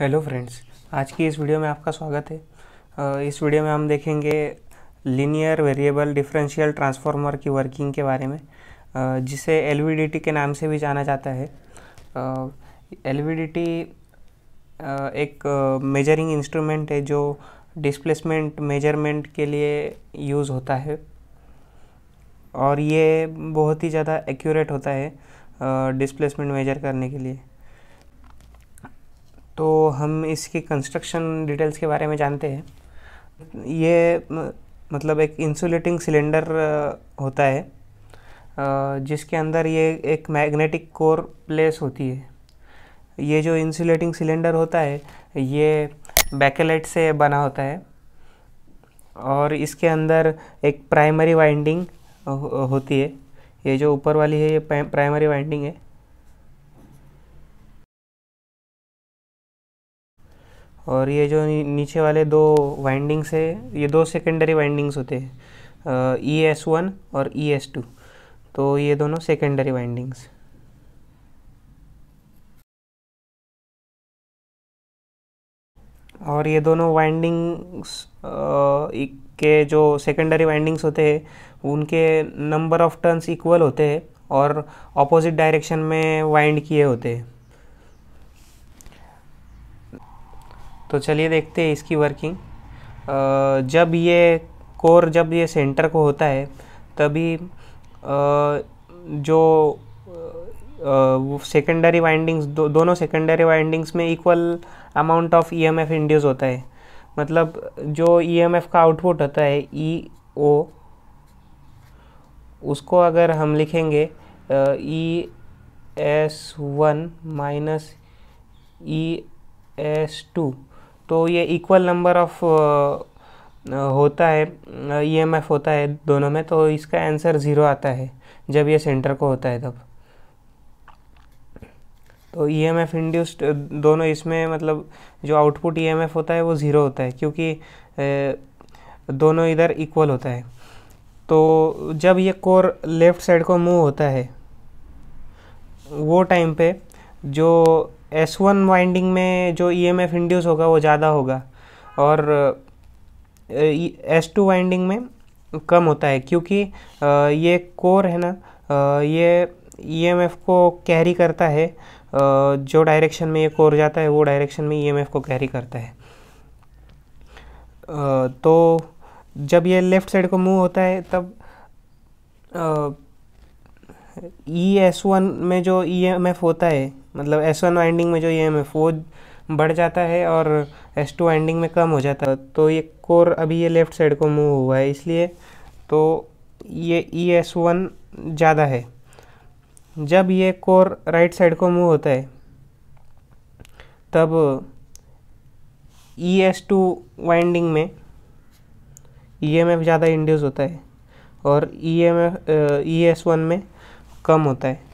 hello friends आज की इस वीडियो में आपका स्वागत है इस वीडियो में हम देखेंगे लीनियर वेरिएबल डिफरेंशियल ट्रांसफार्मर की वर्किंग के बारे में जिसे एल के नाम से भी जाना जाता है एल एक मेजरिंग इंस्ट्रूमेंट है जो डिस्प्लेसमेंट मेजरमेंट के लिए यूज़ होता है और ये बहुत ही ज़्यादा एक्यूरेट होता है डिस्प्लेसमेंट मेजर करने के लिए तो हम इसकी कंस्ट्रक्शन डिटेल्स के बारे में जानते हैं ये मतलब एक इंसुलेटिंग सिलेंडर होता है जिसके अंदर ये एक मैग्नेटिक कोर प्लेस होती है ये जो इंसुलेटिंग सिलेंडर होता है ये बैकेलाइट से बना होता है और इसके अंदर एक प्राइमरी वाइंडिंग होती है ये जो ऊपर वाली है ये प्राइमरी वाइंडिंग है और ये जो नीचे वाले दो वाइंडिंग्स है ये दो सेकेंडरी वाइंडिंग्स होते हैं ई एस वन और ई एस टू तो ये दोनों सेकेंडरी वाइंडिंग्स और ये दोनों वाइंडिंग्स के जो सेकेंडरी वाइंडिंग्स होते हैं उनके नंबर ऑफ टर्न्स इक्वल होते हैं और ऑपोजिट डायरेक्शन में वाइंड किए होते हैं तो चलिए देखते हैं इसकी वर्किंग जब ये कोर जब ये सेंटर को होता है तभी जो सेकेंडरी वाइंडिंग्स दो, दोनों सेकेंडरी वाइंडिंग्स में equal amount of EMF induce होता है मतलब जो ईएमएफ e का आउटपुट होता है ई e ओ उसको अगर हम लिखेंगे E S one minus E S two तो ये इक्वल नंबर ऑफ होता है ईएमएफ uh, e होता है दोनों में तो इसका आंसर ज़ीरो आता है जब ये सेंटर को होता है तब तो ई एम एफ इंड्यूस्ड दोनों इसमें मतलब जो आउटपुट ई एम एफ होता है वो ज़ीरो होता है क्योंकि uh, दोनों इधर इक्वल होता है तो जब ये कोर लेफ़्ट साइड को मूव होता है वो टाइम पे जो एस वन वाइंडिंग में जो ई एम एफ इंड्यूस होगा वो ज़्यादा होगा और एस टू वाइंडिंग में कम होता है क्योंकि ये कोर है ना ये ई एम एफ को कैरी करता है जो डायरेक्शन में ये कोर जाता है वो डायरेक्शन में ई एम एफ को कैरी करता है तो जब ये लेफ़्ट साइड को मूव होता है तब ई एस वन में जो ई एम एफ होता है मतलब एस वन वाइंडिंग में जो ये एम बढ़ जाता है और एस टू वाइंडिंग में कम हो जाता है तो ये कोर अभी ये लेफ़्ट साइड को मूव हुआ है इसलिए तो ये ई एस वन ज़्यादा है जब ये कोर राइट साइड को मूव होता है तब ई एस टू वाइंडिंग में ई एम एफ ज़्यादा इंड्यूस होता है और E M F E S one में कम होता है